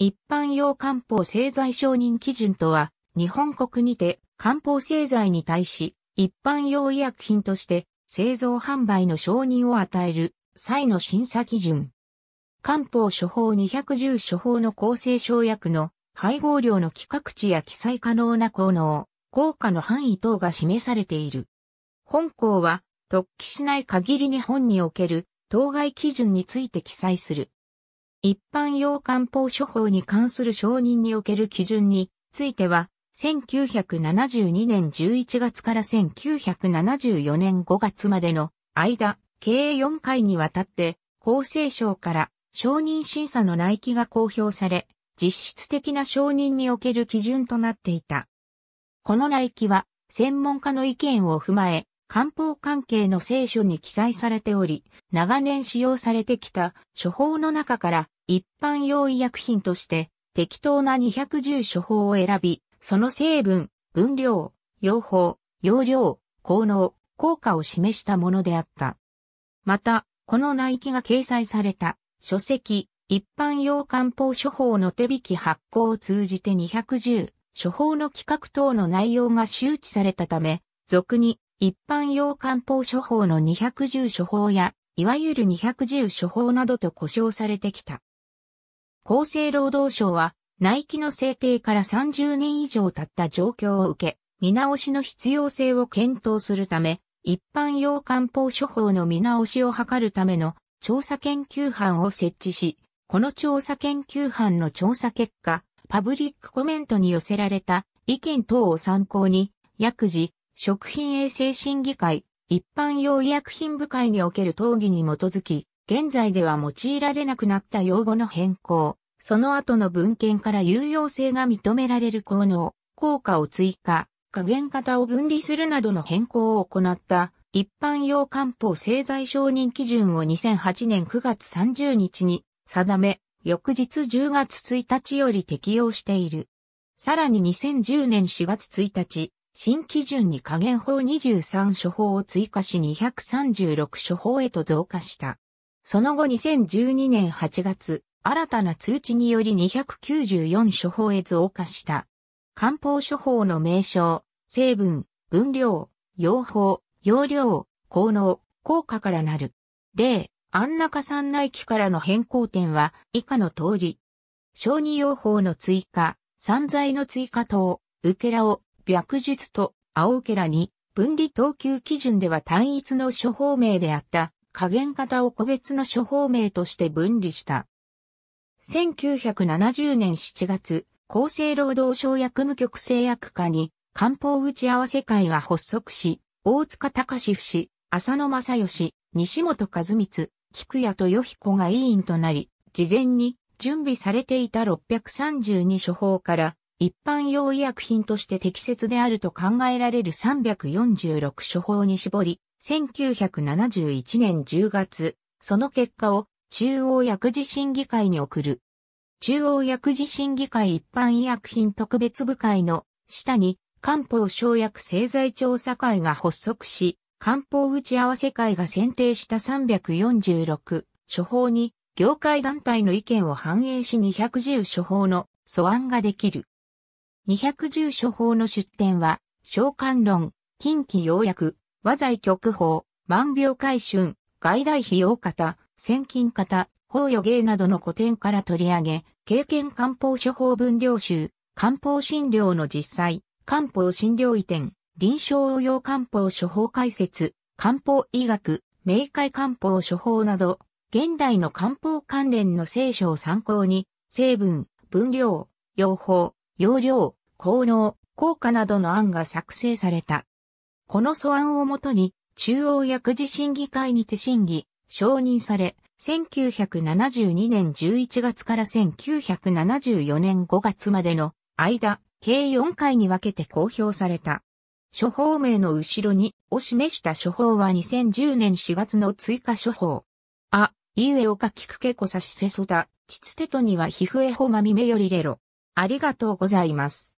一般用漢方製剤承認基準とは、日本国にて漢方製剤に対し、一般用医薬品として製造販売の承認を与える際の審査基準。漢方処方210処方の構成省薬の配合量の規格値や記載可能な効能、効果の範囲等が示されている。本項は、突起しない限り日本における当該基準について記載する。一般用漢方処方に関する承認における基準については、1972年11月から1974年5月までの間、計4回にわたって、厚生省から承認審査の内規が公表され、実質的な承認における基準となっていた。この内規は、専門家の意見を踏まえ、漢方関係の聖書に記載されており、長年使用されてきた処方の中から一般用医薬品として適当な210処方を選び、その成分、分量、用法、用量、効能、効果を示したものであった。また、この内記が掲載された書籍、一般用漢方処方の手引き発行を通じて210、処方の企画等の内容が周知されたため、俗に一般用漢方処方の210処方や、いわゆる210処方などと呼称されてきた。厚生労働省は、内規の制定から30年以上経った状況を受け、見直しの必要性を検討するため、一般用漢方処方の見直しを図るための調査研究班を設置し、この調査研究班の調査結果、パブリックコメントに寄せられた意見等を参考に、薬事、食品衛生審議会、一般用医薬品部会における討議に基づき、現在では用いられなくなった用語の変更、その後の文献から有用性が認められる効能、効果を追加、加減型を分離するなどの変更を行った一般用漢方製剤承認基準を2008年9月30日に定め、翌日10月1日より適用している。さらに2010年4月1日、新基準に加減法23処方を追加し236処方へと増加した。その後2012年8月、新たな通知により294処方へ増加した。漢方処方の名称、成分、分量、用法、用量、効能、効果からなる。例、安中産内期からの変更点は以下の通り。小児用法の追加、散剤の追加等、受けらを、白術と青けらに分離等級基準では単一の処方名であった加減型を個別の処方名として分離した。1970年7月、厚生労働省薬務局製薬課に漢方打ち合わせ会が発足し、大塚隆死、浅野正義、西本和光、菊谷とよ彦が委員となり、事前に準備されていた632処方から一般用医薬品として適切であると考えられる346処方に絞り、1971年10月、その結果を中央薬事審議会に送る。中央薬事審議会一般医薬品特別部会の下に漢方省薬製剤調査会が発足し、漢方打ち合わせ会が選定した346処方に業界団体の意見を反映し210処方の素案ができる。210処方の出典は、召喚論、近畿要約、和罪極法、万病回春、外来費用方、千金方、法予芸などの古典から取り上げ、経験漢方処方分量集、漢方診療の実際、漢方診療移転、臨床応用漢方処方解説、漢方医学、明快漢方処方など、現代の漢方関連の聖書を参考に、成分、分量、用法、容量、効能、効果などの案が作成された。この素案をもとに、中央薬事審議会にて審議、承認され、1972年11月から1974年5月までの間、計4回に分けて公表された。処方名の後ろに、を示した処方は2010年4月の追加処方。あ、いうえおかきくけこさしせそだ、ちつてとには皮膚えほまみめよりれろ。ありがとうございます。